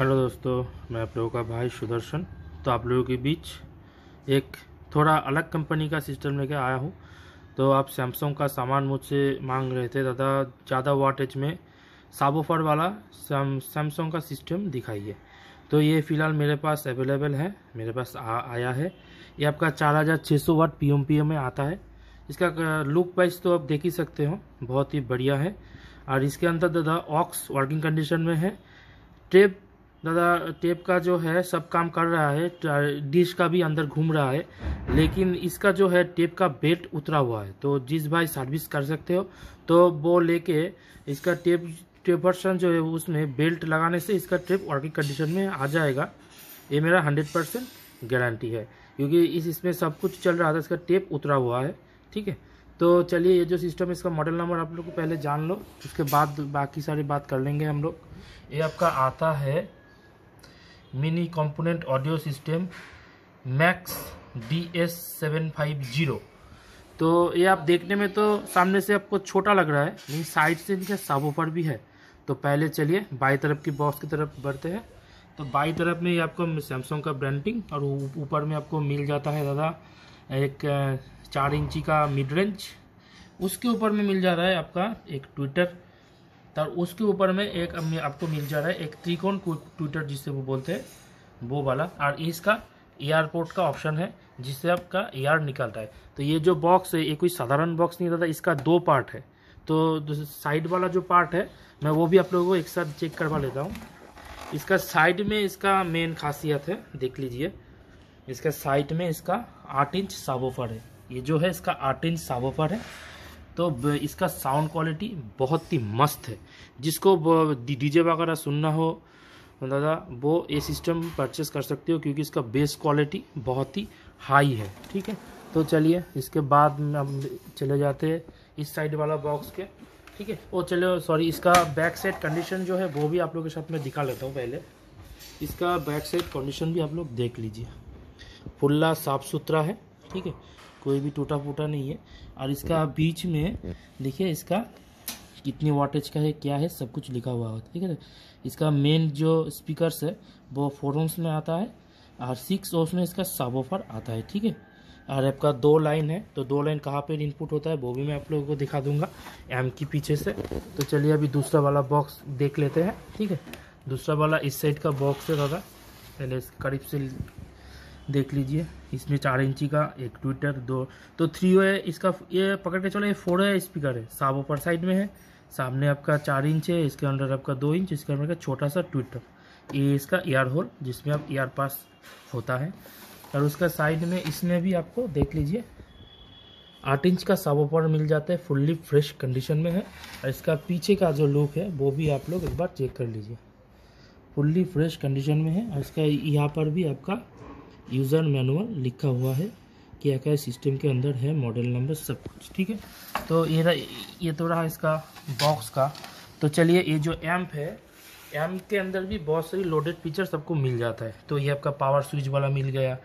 Hello दोस्तों मैं आप लोगों का भाई सुदर्शन तो आप लोगों के बीच एक थोड़ा अलग कंपनी का सिस्टम लेके आया हूँ तो आप सैमसंग का सामान मुझसे मांग रहे थे दादा ज़्यादा वाटेज में साबोफर वाला सैमसंग का सिस्टम दिखाइए तो ये फ़िलहाल मेरे पास अवेलेबल है मेरे पास आ, आया है ये आपका चार हज़ार छः सौ वाट पी एम पी में आता है इसका लुक वाइज तो आप देख ही सकते हो बहुत ही बढ़िया है और इसके अंदर दादा ऑक्स वर्किंग कंडीशन में है टेप दादा टेप का जो है सब काम कर रहा है डिश का भी अंदर घूम रहा है लेकिन इसका जो है टेप का बेल्ट उतरा हुआ है तो जिस भाई सर्विस कर सकते हो तो वो लेके इसका टेप टेपर्सन जो है उसमें बेल्ट लगाने से इसका टेप वर्किंग कंडीशन में आ जाएगा ये मेरा हंड्रेड परसेंट गारंटी है क्योंकि इस इसमें सब कुछ चल रहा था इसका टेप उतरा हुआ है ठीक है तो चलिए ये जो सिस्टम है इसका मॉडल नंबर आप लोग को पहले जान लो उसके बाद बाकी सारी बात कर लेंगे हम लोग ये आपका आता है mini component audio system max D S seven five zero तो ये आप देखने में तो सामने से आपको छोटा लग रहा है लेकिन साइड से इनके पर भी है तो पहले चलिए बाई तरफ की बॉक्स की तरफ बढ़ते हैं तो बाई तरफ में ये आपको सैमसंग का ब्रांडिंग और ऊपर में आपको मिल जाता है दादा एक चार इंची का मिड रेंज उसके ऊपर में मिल जा रहा है आपका एक ट्विटर तो उसके ऊपर में एक आपको मिल जा रहा है एक त्रिकोण ट्विटर जिसे वो बोलते हैं वो वाला और इसका एयरपोर्ट का ऑप्शन है जिससे आपका एयर निकलता है तो ये जो बॉक्स है ये कोई साधारण बॉक्स नहीं रहता इसका दो पार्ट है तो साइड वाला जो पार्ट है मैं वो भी आप लोगों को एक साथ चेक करवा लेता हूँ इसका साइड में इसका मेन खासियत है देख लीजिए इसका साइड में इसका आठ इंच साबोफर है ये जो है इसका आठ इंच साबोफर है तो इसका साउंड क्वालिटी बहुत ही मस्त है जिसको डीजे वगैरह सुनना हो दादा वो ये सिस्टम परचेस कर सकते हो क्योंकि इसका बेस क्वालिटी बहुत ही हाई है ठीक है तो चलिए इसके बाद हम चले जाते हैं इस साइड वाला बॉक्स के ठीक है ओ चलो सॉरी इसका बैक साइड कंडीशन जो है वो भी आप लोग के साथ में दिखा लेता हूँ पहले इसका बैक साइड कंडीशन भी आप लोग देख लीजिए फुल्ला साफ़ सुथरा है ठीक है कोई भी टूटा फूटा नहीं है और इसका हम्म। बीच में हम्म। देखिए इसका कितनी वाटेज का है क्या है सब कुछ लिखा हुआ होता है ठीक है इसका मेन जो स्पीकर्स है वो फोर ओम्स में आता है और सिक्स ओस में इसका साबोफर आता है ठीक है और आपका दो लाइन है तो दो लाइन कहाँ पर इनपुट होता है वो भी मैं आप लोगों को दिखा दूंगा एम की पीछे से तो चलिए अभी दूसरा वाला बॉक्स देख लेते हैं ठीक है दूसरा वाला इस साइड का बॉक्स है दादा पहले करीब से देख लीजिए इसमें चार इंची का एक ट्विटर दो तो थ्री है इसका ये पकड़ के चलो ये फोर है स्पीकर है साब ऊपर साइड में है सामने आपका चार इंच है इसके अंदर आपका दो इंच इसके अंदर का छोटा सा ट्विटर ये इसका एयर होल जिसमें आप एयर पास होता है और उसका साइड में इसमें भी आपको देख लीजिए आठ इंच का पर मिल जाता है फुल्ली फ्रेश कंडीशन में है और इसका पीछे का जो लुक है वो भी आप लोग एक बार चेक कर लीजिए फुल्ली फ्रेश कंडीशन में है और इसका यहाँ पर भी आपका यूज़र मैनुअल लिखा हुआ है क्या क्या सिस्टम के अंदर है मॉडल नंबर सब कुछ ठीक है तो ये ये तो रहा इसका बॉक्स का तो चलिए ये जो एम्प है एम्प के अंदर भी बहुत सारी लोडेड फीचर सबको मिल जाता है तो ये आपका पावर स्विच वाला मिल गया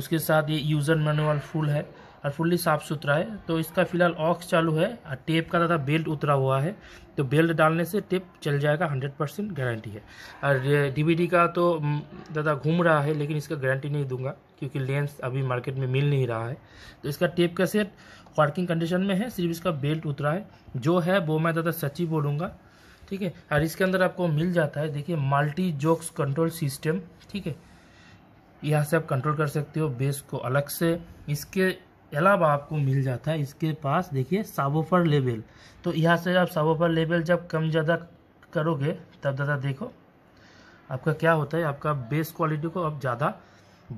उसके साथ ये यूज़र मैनुअल फुल है और फुल्ली साफ़ सुथरा है तो इसका फिलहाल ऑक्स चालू है और टेप का दादा बेल्ट उतरा हुआ है तो बेल्ट डालने से टेप चल जाएगा हंड्रेड परसेंट गारंटी है और डीवीडी का तो दादा घूम रहा है लेकिन इसका गारंटी नहीं दूंगा क्योंकि लेंस अभी मार्केट में मिल नहीं रहा है तो इसका टेप का सेट वर्किंग कंडीशन में है सिर्फ इसका बेल्ट उतरा है जो है वो मैं दादा सच्ची बोलूँगा ठीक है और इसके अंदर आपको मिल जाता है देखिए मल्टी जोक्स कंट्रोल सिस्टम ठीक है यहाँ से आप कंट्रोल कर सकते हो बेस को अलग से इसके अलावा आपको मिल जाता है इसके पास देखिए साबोफर लेवल तो यहाँ से आप साबोफर लेवल जब कम ज़्यादा करोगे तब ज़्यादा देखो आपका क्या होता है आपका बेस क्वालिटी को आप ज़्यादा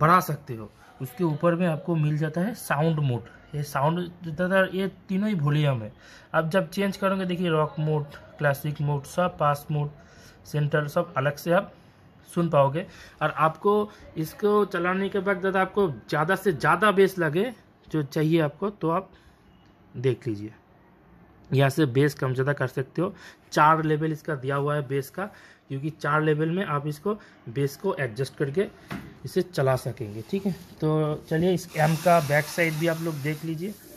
बढ़ा सकते हो उसके ऊपर में आपको मिल जाता है साउंड मोड ये साउंड ज़्यादा ये तीनों ही वॉल्यूम है आप जब चेंज करोगे देखिए रॉक मोड क्लासिक मोड सब पास मोड सेंटर सब अलग से आप सुन पाओगे और आपको इसको चलाने के बाद ज़्यादा आपको ज़्यादा से ज़्यादा बेस लगे जो चाहिए आपको तो आप देख लीजिए यहाँ से बेस कम ज़्यादा कर सकते हो चार लेवल इसका दिया हुआ है बेस का क्योंकि चार लेवल में आप इसको बेस को एडजस्ट करके इसे चला सकेंगे ठीक है तो चलिए इस एम का बैक साइड भी आप लोग देख लीजिए है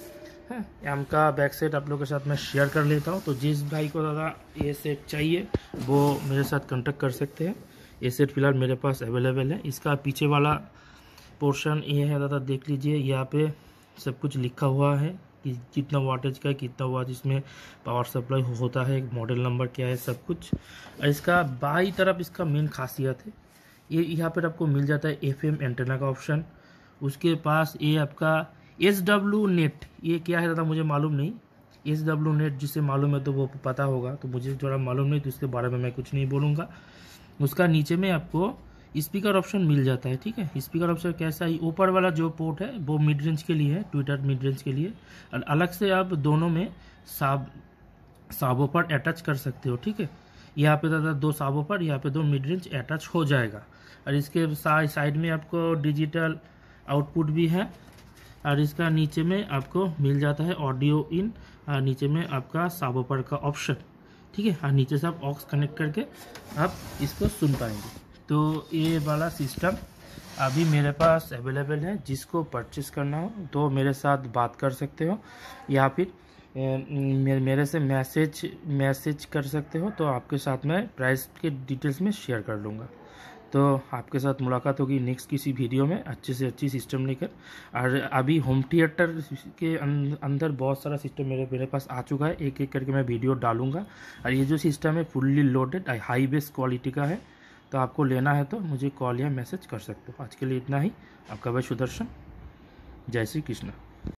हाँ, एम का बैक साइड आप लोगों के साथ मैं शेयर कर लेता हूँ तो जिस भाई को दादा ये सेट चाहिए वो मेरे साथ कॉन्टेक्ट कर सकते हैं ये सेट फिलहाल मेरे पास अवेलेबल है इसका पीछे वाला पोर्शन ये है दादा देख लीजिए यहाँ पे सब कुछ लिखा हुआ है कि कितना वाटेज का है कितना वाट इसमें पावर सप्लाई होता है मॉडल नंबर क्या है सब कुछ और इसका बाई तरफ इसका मेन खासियत है ये यहाँ पर आपको मिल जाता है एफ एम एंटेना का ऑप्शन उसके पास ये आपका एस डब्ल्यू नेट ये क्या है दादा मुझे मालूम नहीं एस डब्ल्यू नेट जिसे मालूम है तो वो पता होगा तो मुझे थोड़ा मालूम नहीं तो इसके बारे में मैं कुछ नहीं बोलूँगा उसका नीचे में आपको स्पीकर ऑप्शन मिल जाता है ठीक है स्पीकर ऑप्शन कैसा है ऊपर वाला जो पोर्ट है वो मिड रेंज के लिए है ट्विटर मिड रेंज के लिए और अलग से आप दोनों में साब साबों पर अटैच कर सकते हो ठीक है यहाँ पे दादा दो साबों पर यहाँ पे दो मिड रेंज अटैच हो जाएगा और इसके साइड में आपको डिजिटल आउटपुट भी है और इसका नीचे में आपको मिल जाता है ऑडियो इन और नीचे में आपका साबोपर का ऑप्शन ठीक है और नीचे से आप ऑक्स कनेक्ट करके आप इसको सुन पाएंगे तो ये वाला सिस्टम अभी मेरे पास अवेलेबल है जिसको परचेस करना हो तो मेरे साथ बात कर सकते हो या फिर मेरे से मैसेज मैसेज कर सकते हो तो आपके साथ मैं प्राइस के डिटेल्स में शेयर कर लूँगा तो आपके साथ मुलाकात होगी नेक्स्ट किसी वीडियो में अच्छे से अच्छी सिस्टम लेकर और अभी होम थिएटर के अं, अंदर बहुत सारा सिस्टम मेरे मेरे पास आ चुका है एक एक करके मैं वीडियो डालूंगा और ये जो सिस्टम है fully loaded high bass quality का है तो आपको लेना है तो मुझे कॉल या मैसेज कर सकते हो आज के लिए इतना ही आपका भाई सुदर्शन जय श्री कृष्णा